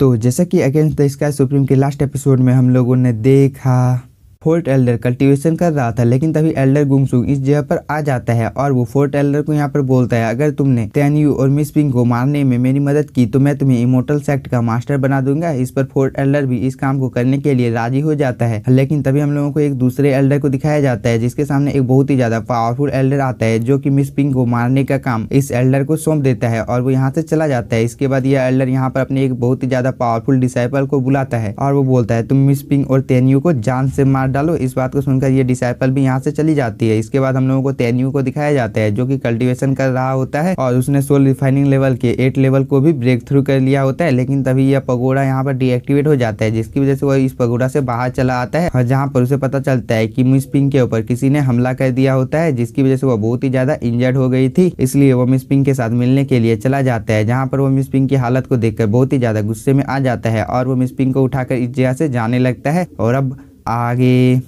तो जैसा कि अगेंस्ट द स्काई सुप्रीम के लास्ट एपिसोड में हम लोगों ने देखा फोर्ट एल्डर कल्टीवेशन कर रहा था लेकिन तभी एल्डर गुमसुक इस जगह पर आ जाता है और वो फोर्ट एल्डर को यहाँ पर बोलता है अगर तुमने तैनयू और मिस पिंग को मारने में मेरी मदद की तो मैं तुम्हें इमोटल सेक्ट का मास्टर बना दूंगा इस पर फोर्ट एल्डर भी इस काम को करने के लिए राजी हो जाता है लेकिन तभी हम लोगों को एक दूसरे एल्डर को दिखाया जाता है जिसके सामने एक बहुत ही ज्यादा पावरफुल एल्डर आता है जो की मिस पिंग को मारने का काम इस एल्डर को सौंप देता है और वो यहाँ से चला जाता है इसके बाद यह एल्डर यहाँ पर अपने एक बहुत ही ज्यादा पावरफुल डिसाइपल को बुलाता है और वो बोलता है तुम मिस पिंग और तेनयू को जान से मार डालो इस बात को सुनकर ये डिसाइपल भी यहाँ से चली जाती है इसके बाद हम लोगों को तेन्यू को दिखाया जाता है जो कि कल्टीवेशन कर रहा होता है और उसने सोल रिफाइनिंग लेवल के एट लेवल को भी ब्रेक थ्रू कर लिया होता है लेकिन तभी यह पगोड़ा यहाँ पर डीएक्टिवेट हो जाता है जिसकी वजह से वह इस पगोड़ा से बाहर चला आता है और जहाँ पर उसे पता चलता है की मिस पिंग के ऊपर किसी ने हमला कर दिया होता है जिसकी वजह से वह बहुत ही ज्यादा इंजर्ड हो गई थी इसलिए वो मिस पिंग के साथ मिलने के लिए चला जाता है जहाँ पर वो मिस पिंग की हालत को देखकर बहुत ही ज्यादा गुस्से में आ जाता है और वो मिस पिंग को उठाकर इस जगह से जाने लगता है और अब आगे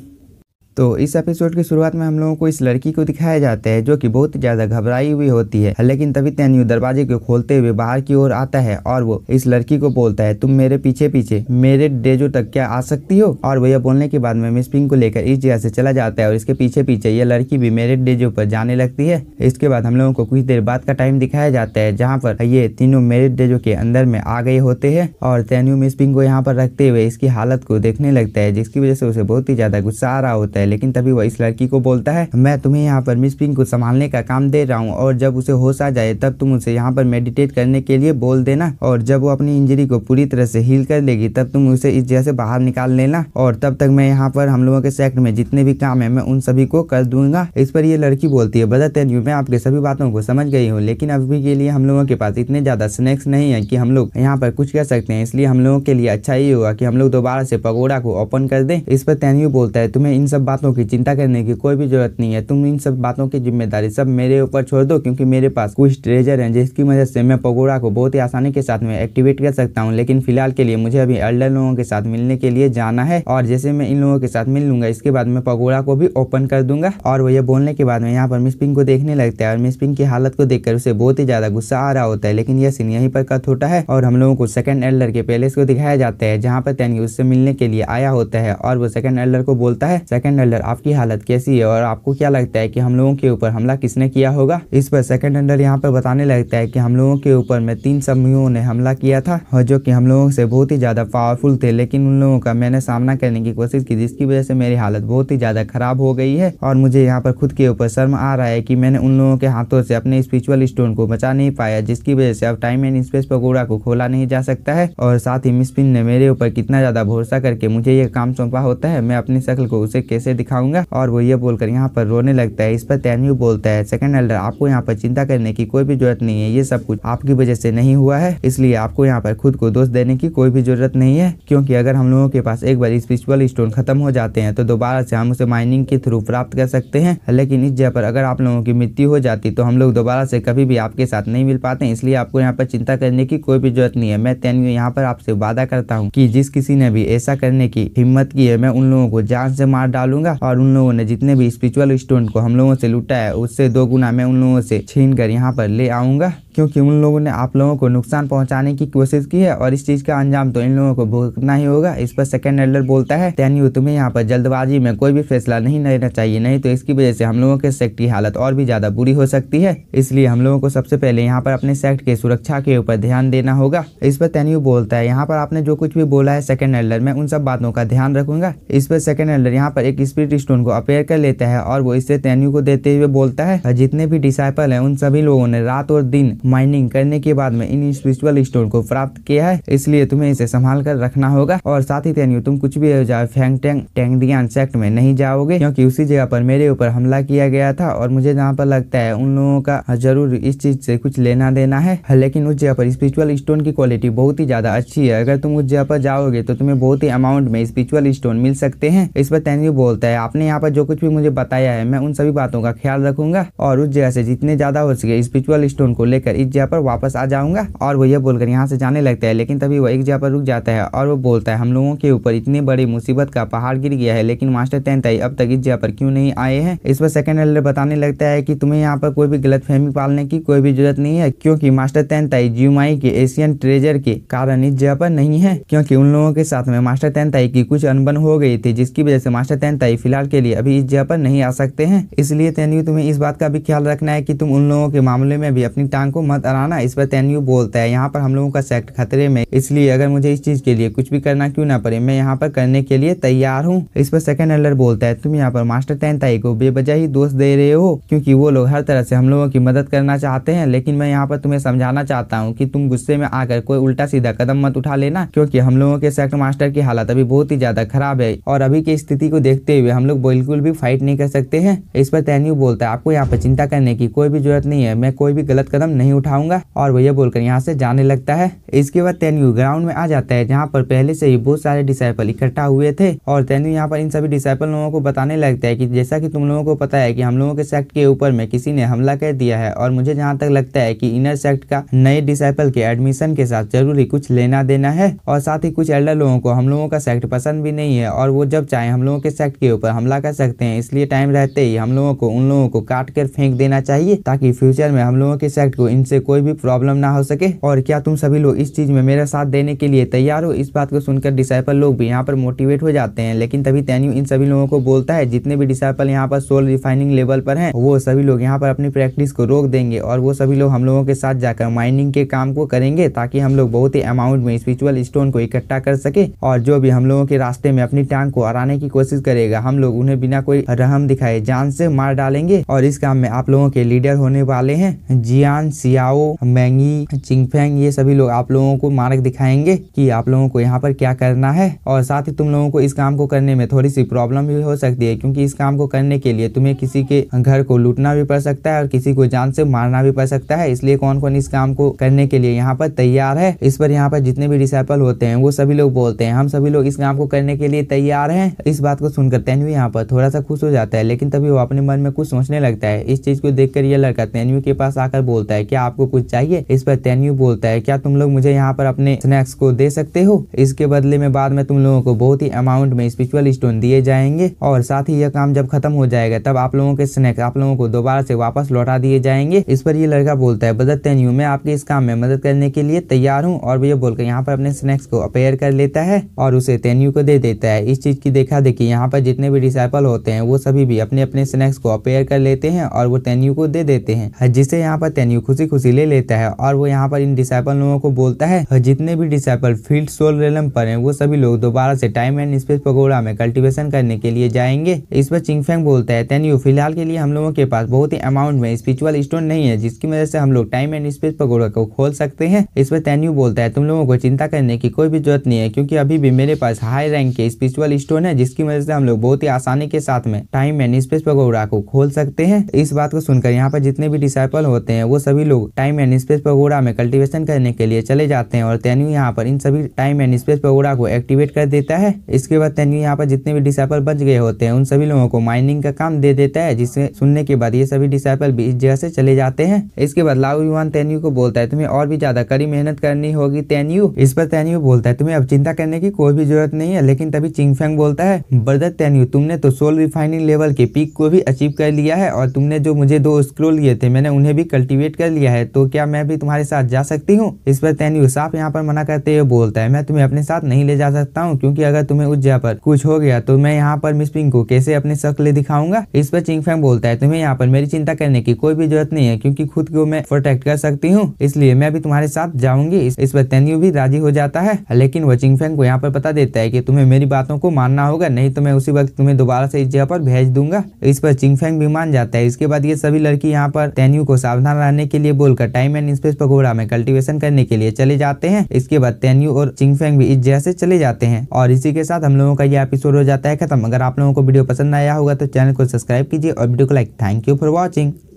तो इस एपिसोड की शुरुआत में हम लोगों को इस लड़की को दिखाया जाता है जो कि बहुत ही ज़्यादा घबराई हुई होती है लेकिन तभी तेन्यू दरवाजे को खोलते हुए बाहर की ओर आता है और वो इस लड़की को बोलता है तुम मेरे पीछे पीछे मेरे डेजो तक क्या आ सकती हो और वो यह बोलने के बाद में मिस पिंग को लेकर इस जगह से चला जाता है और इसके पीछे पीछे यह लड़की भी मेरे डेजो पर जाने लगती है इसके बाद हम लोगों को कुछ देर बाद का टाइम दिखाया जाता है जहाँ पर ये तीनों मेरे डेजो के अंदर में आ गए होते हैं और तेन्यू मिस पिंग को यहाँ पर रखते हुए इसकी हालत को देखने लगता है जिसकी वजह से उसे बहुत ही ज्यादा गुस्सा आ रहा होता है है लेकिन तभी वह इस लड़की को बोलता है मैं तुम्हें यहाँ पर मिस पिंक को संभालने का काम दे रहा हूँ और जब उसे होश आ जाए तब तुम उसे यहाँ पर मेडिटेट करने के लिए बोल देना और जब वो अपनी इंजरी को पूरी तरह से हील कर लेगी तब तुम उसे इस जगह से बाहर निकाल लेना और तब तक मैं यहाँ पर हम लोगों के सेक्ट में जितने भी काम है मैं उन सभी को कर दूंगा इस पर ये लड़की बोलती है बदतरजू मैं आपके सभी बातों को समझ गई हूँ लेकिन अभी के लिए हम लोगों के पास इतने ज्यादा स्नैक्स नहीं है की हम लोग यहाँ पर कुछ कर सकते हैं इसलिए हम लोगों के लिए अच्छा ही होगा की हम लोग दोबारा से पकौड़ा को ओपन कर दे इस पर तेन्यू बोलता है तुम्हें इन सब बात बातों की चिंता करने की कोई भी जरूरत नहीं है तुम इन सब बातों की जिम्मेदारी सब मेरे ऊपर छोड़ दो क्योंकि मेरे पास कुछ ट्रेजर हैं जिसकी मदद से मैं पगोड़ा को बहुत ही आसानी के साथ में एक्टिवेट कर सकता हूँ लेकिन फिलहाल के लिए मुझे अभी अल्डर लोगों के साथ मिलने के लिए जाना है और जैसे मैं इन लोगों के साथ मिल लूंगा इसके बाद मैं पगोड़ा को भी ओपन कर दूंगा और वो ये बोलने के बाद में यहाँ पर मिस पिंग को देखने लगता है और मिस पिंग की हालत को देखकर उसे बहुत ही ज्यादा गुस्सा आ रहा होता है लेकिन यह सीन यहीं पर कट होता है और हम लोगों को सेकंड एल्डर के पैलेस को दिखाया जाता है जहाँ पर तैनी उससे मिलने के लिए आया होता है और वो सेकंड एल्डर को बोलता है सेकंड बिल्डर आपकी हालत कैसी है और आपको क्या लगता है कि हम लोगों के ऊपर हमला किसने किया होगा इस पर सेकंड अंडर यहाँ पर बताने लगता है कि हम लोगों के ऊपर में तीन समूहों ने हमला किया था और जो कि हम लोगों से बहुत ही ज्यादा पावरफुल थे लेकिन उन लोगों का मैंने सामना करने की कोशिश की जिसकी वजह से मेरी हालत बहुत ही ज्यादा खराब हो गई है और मुझे यहाँ पर खुद के ऊपर शर्म आ रहा है की मैंने उन लोगों के हाथों से अपने स्पिरिचुअल स्टोन को बचा नहीं पाया जिसकी वजह से अब टाइम एंड स्पेस पकौड़ा को खोला नहीं जा सकता है और साथ ही मिसपिन ने मेरे ऊपर कितना ज्यादा भरोसा करके मुझे ये काम सौंपा होता है मैं अपनी शक्ल को उसे कैसे दिखाऊंगा और वो ये बोलकर यहाँ पर रोने लगता है इस पर तैन्यू बोलता है सेकंड एल्डर आपको यहाँ पर चिंता करने की कोई भी जरूरत नहीं है ये सब कुछ आपकी वजह से नहीं हुआ है इसलिए आपको यहाँ पर खुद को दोष देने की कोई भी जरूरत नहीं है क्योंकि अगर हम लोगों के पास एक बार स्पिरिचुअल स्टोन खत्म हो जाते हैं तो दोबारा से हम उसे माइनिंग के थ्रू प्राप्त कर सकते हैं लेकिन इस जगह पर अगर आप लोगों की मृत्यु हो जाती तो हम लोग दोबारा से कभी भी आपके साथ नहीं मिल पाते इसलिए आपको यहाँ पर चिंता करने की कोई भी जरूरत नहीं है मैं तैन्यू यहाँ पर आपसे वादा करता हूँ की जिस किसी ने भी ऐसा करने की हिम्मत की है मैं उन लोगों को जान से मार डालू करूंगा और उन लोगों ने जितने भी स्पिरिचुअल स्टोन को हम लोगों से लूटा है उससे दो गुना मैं उन लोगों से छीन कर यहाँ पर ले आऊंगा क्योंकि उन लोगों ने आप लोगों को नुकसान पहुंचाने की कोशिश की है और इस चीज का अंजाम तो इन लोगों को भुगतना ही होगा इस पर सेकंड एल्डर बोलता है तैनियो तुम्हें यहाँ पर जल्दबाजी में कोई भी फैसला नहीं लेना चाहिए नहीं तो इसकी वजह से हम लोगों के सेक्ट की हालत और भी ज्यादा बुरी हो सकती है इसलिए हम लोगों को सबसे पहले यहाँ पर अपने सेक्ट के सुरक्षा के ऊपर ध्यान देना होगा इस पर तैनियो बोलता है यहाँ पर आपने जो कुछ भी बोला है सेकंड एल्डर में उन सब बातों का ध्यान रखूंगा इस पर सेकंड एल्डर यहाँ पर एक स्पिरिट स्टोन को अपेयर कर लेता है और वो इसे तेन्यू को देते हुए बोलता है जितने भी डिसाइपल है उन सभी लोगों ने रात और दिन माइनिंग करने के बाद में इन स्पिरिचुअल स्टोन को प्राप्त किया है इसलिए तुम्हें इसे संभाल कर रखना होगा और साथ ही तेन्यू तुम कुछ भी हो जाओ फेंग टैंग टैंगडियान सेक्ट में नहीं जाओगे क्योंकि उसी जगह पर मेरे ऊपर हमला किया गया था और मुझे जहाँ पर लगता है उन लोगों का जरूर इस चीज से कुछ लेना देना है लेकिन उस जगह पर स्पिरिचुअल स्टोन की क्वालिटी बहुत ही ज्यादा अच्छी है अगर तुम उस जगह पर जाओगे तो तुम्हें बहुत ही अमाउंट में स्पिरिचुअल स्टोन मिल सकते हैं इस पर तेन्यू बोल बोलता है आपने यहाँ पर जो कुछ भी मुझे बताया है मैं उन सभी बातों का ख्याल रखूंगा और उस जगह से जितने ज्यादा हो सके स्पिरिचुअल स्टोन को लेकर इस जगह पर वापस आ जाऊंगा और वो ये बोलकर यहाँ से जाने लगता है लेकिन तभी वह एक जगह पर रुक जाता है और वो बोलता है हम लोगों के ऊपर इतनी बड़ी मुसीबत का पहाड़ गिर गया है लेकिन मास्टर तेंताई अब तक इस जगह पर क्यों नहीं आए हैं इस पर सेकंड एल्डर बताने लगता है की तुम्हें यहाँ पर कोई भी गलत पालने की कोई भी जरूरत नहीं है क्योंकि मास्टर तेंताई जीमाई के एशियन ट्रेजर के कारण इस जगह पर नहीं है क्योंकि उन लोगों के साथ में मास्टर तैनताई की कुछ अनबन हो गई थी जिसकी वजह से मास्टर तेंताई बताई फिलहाल के लिए अभी इस जगह पर नहीं आ सकते हैं इसलिए तेन्यू तुम्हें इस बात का भी ख्याल रखना है कि तुम उन लोगों के मामले में भी अपनी टांग को मत अड़ाना इस पर तेन्यू बोलता है यहाँ पर हम लोगों का सेक्ट खतरे में इसलिए अगर मुझे इस चीज के लिए कुछ भी करना क्यों ना पड़े मैं यहाँ पर करने के लिए तैयार हूँ इस पर सेकंड एल्डर बोलता है तुम यहाँ पर मास्टर तेनताई को बेबजा ही दोष दे रहे हो क्योंकि वो लोग हर तरह से हम लोगों की मदद करना चाहते हैं लेकिन मैं यहाँ पर तुम्हें समझाना चाहता हूँ कि तुम गुस्से में आकर कोई उल्टा सीधा कदम मत उठा लेना क्योंकि हम लोगों के सेक्ट मास्टर की हालत अभी बहुत ही ज्यादा खराब है और अभी की स्थिति को देखते हुए हम लोग बिल्कुल भी फाइट नहीं कर सकते हैं इस पर तैन्यू बोलता है आपको यहाँ पर चिंता करने की कोई भी जरूरत नहीं है मैं कोई भी गलत कदम नहीं उठाऊंगा और वह बोलकर यहाँ से जाने लगता है इसके बाद तेन्यू ग्राउंड में आ जाता है जहाँ पर पहले से ही बहुत सारे डिसाइपल इकट्ठा हुए थे और तेन्यू यहाँ पर इन सभी डिसाइपल लोगों को बताने लगता है की जैसा की तुम लोगों को पता है की हम लोगों के सेक्ट के ऊपर में किसी ने हमला कर दिया है और मुझे जहाँ तक लगता है की इनर सेक्ट का नए डिसाइपल के एडमिशन के साथ जरूरी कुछ लेना देना है और साथ ही कुछ एल्डर लोगों को हम लोगों का सेक्ट पसंद भी नहीं है और वो जब चाहे हम लोगों के सेक्ट के ऊपर हमला कर सकते हैं इसलिए टाइम रहते ही हम लोगों को उन लोगों को काट कर फेंक देना चाहिए ताकि फ्यूचर में हम लोगों के सेक्ट को इनसे कोई भी प्रॉब्लम ना हो सके और क्या तुम सभी लोग इस चीज में मेरा साथ देने के लिए तैयार हो इस बात को सुनकर डिसाइपल लोग भी यहाँ पर मोटिवेट हो जाते हैं लेकिन तभी तेन्यू इन सभी लोगों को बोलता है जितने भी डिसाइपल यहाँ पर सोल रिफाइनिंग लेवल पर है वो सभी लोग यहाँ पर अपनी प्रैक्टिस को रोक देंगे और वो सभी लोग हम लोगों के साथ जाकर माइनिंग के काम को करेंगे ताकि हम लोग बहुत ही अमाउंट में स्पिरिचुअल स्टोन को इकट्ठा कर सके और जो भी हम लोगों के रास्ते में अपनी टांग को हराने की कोशिश करेगा जाएगा हम लोग उन्हें बिना कोई रहम दिखाए जान से मार डालेंगे और इस काम में आप लोगों के लीडर होने वाले हैं जियान सियाओ मैंगी चिंगफेंग ये सभी लोग आप लोगों को मार्ग दिखाएंगे कि आप लोगों को यहाँ पर क्या करना है और साथ ही तुम लोगों को इस काम को करने में थोड़ी सी प्रॉब्लम भी हो सकती है क्योंकि इस काम को करने के लिए तुम्हें किसी के घर को लूटना भी पड़ सकता है और किसी को जान से मारना भी पड़ सकता है इसलिए कौन कौन इस काम को करने के लिए यहाँ पर तैयार है इस पर यहाँ पर जितने भी डिसाइपल होते हैं वो सभी लोग बोलते हैं हम सभी लोग इस काम को करने के लिए तैयार है इस बात को सुनकर तेनवी यहाँ पर थोड़ा सा खुश हो जाता है लेकिन तभी वो अपने मन में कुछ सोचने लगता है इस चीज को कर ये लड़का तेनवी के पास आकर बोलता है क्या आपको कुछ चाहिए इस पर तेनवी बोलता है क्या तुम लोग मुझे यहाँ पर अपने स्नैक्स को दे सकते हो इसके बदले में बाद में तुम लोगों को बहुत ही अमाउंट में स्पिरिचुअल स्टोन दिए जाएंगे और साथ ही यह काम जब खत्म हो जाएगा तब आप लोगों के स्नैक्स आप लोगों को दोबारा से वापस लौटा दिए जाएंगे इस पर ये लड़का बोलता है बदत तेनयू मैं आपके इस काम में मदद करने के लिए तैयार हूँ और ये बोलकर यहाँ पर अपने स्नैक्स को अपेयर कर लेता है और उसे तेनयू को दे देता है इस चीज की देखा देखिए यहाँ पर जितने भी डिसाइपल होते हैं वो सभी भी अपने अपने स्नैक्स को अपेयर कर लेते हैं और वो तेन्यू को दे देते हैं जिसे यहाँ पर तेन्यू खुशी खुशी ले लेता है और वो यहाँ पर इन डिसाइपल लोगों को बोलता है जितने भी डिसाइपल फील्ड सोल रेलम पर है वो सभी लोग दोबारा से टाइम एंड स्पेस पकौड़ा में कल्टिवेशन करने के लिए जाएंगे इस पर चिंगफेंग बोलता है तेन्यू फिलहाल के लिए हम लोगों के पास बहुत ही अमाउंट में स्पिरिचुअल स्टोन नहीं है जिसकी वजह से हम लोग टाइम एंड स्पेस पकौड़ा को खोल सकते हैं इस पर तेन्यू बोलता है तुम लोगों को चिंता करने की कोई भी जरूरत नहीं है क्योंकि अभी भी मेरे पास हाई रैंक के स्पिरिचुअल स्टोन है जिसकी वजह से हम लोग लोग बहुत ही आसानी के साथ में टाइम एंड स्पेस पकौड़ा को खोल सकते हैं इस बात को सुनकर यहाँ पर जितने भी डिसाइपल होते हैं वो सभी लोग टाइम एंड स्पेस पकौड़ा में कल्टिवेशन करने के लिए चले जाते हैं और तेनु यहाँ पर इन सभी टाइम एंड स्पेस पकौड़ा को एक्टिवेट कर देता है इसके बाद तेनु यहाँ पर जितने भी डिसाइपल बच गए होते हैं उन सभी लोगों को माइनिंग का काम दे देता है जिससे सुनने के बाद ये सभी डिसाइपल भी इस जगह से चले जाते हैं इसके बाद लाउ युवान तेन्यू को बोलता है तुम्हें और भी ज्यादा कड़ी मेहनत करनी होगी तेन्यू इस पर तेन्यू बोलता है तुम्हें अब चिंता करने की कोई भी जरूरत नहीं है लेकिन तभी चिंगफेंग बोलता है ब्रदर टेन यू तुमने तो सोल रिफाइनिंग लेवल के पीक को भी अचीव कर लिया है और तुमने जो मुझे दो स्क्रोल लिए थे मैंने उन्हें भी कल्टिवेट कर लिया है तो क्या मैं भी तुम्हारे साथ जा सकती हूँ इस पर तेन यू साफ यहाँ पर मना करते हुए बोलता है मैं तुम्हें अपने साथ नहीं ले जा सकता हूँ क्योंकि अगर तुम्हें उस जगह पर कुछ हो गया तो मैं यहाँ पर मिस पिंग को कैसे अपनी शक्ल दिखाऊंगा इस पर फैंग बोलता है तुम्हें यहाँ पर मेरी चिंता करने की कोई भी जरूरत नहीं है क्योंकि खुद को मैं प्रोटेक्ट कर सकती हूँ इसलिए मैं भी तुम्हारे साथ जाऊंगी इस पर तेन्यू भी राजी हो जाता है लेकिन वो फैंग को यहाँ पर पता देता है की तुम्हें मेरी बातों को मानना होगा नहीं तो मैं उसी वक्त तुम्हें दोबारा से इस जगह पर भेज दूंगा इस पर चिंगफेंग मान जाता है इसके बाद ये सभी लड़की यहाँ पर तेन्यू को सावधान रहने के लिए बोलकर टाइम एंड स्पेस पकोड़ा में कल्टिवेशन करने के लिए चले जाते हैं इसके बाद तेन्यू और चिंगफेंग भी इस जगह से चले जाते हैं और इसी के साथ हम लोगों का यह एपिसोड हो जाता है खत्म अगर आप लोगों को वीडियो पसंद आया होगा तो चैनल को सब्सक्राइब कीजिए और वीडियो को like thank you for watching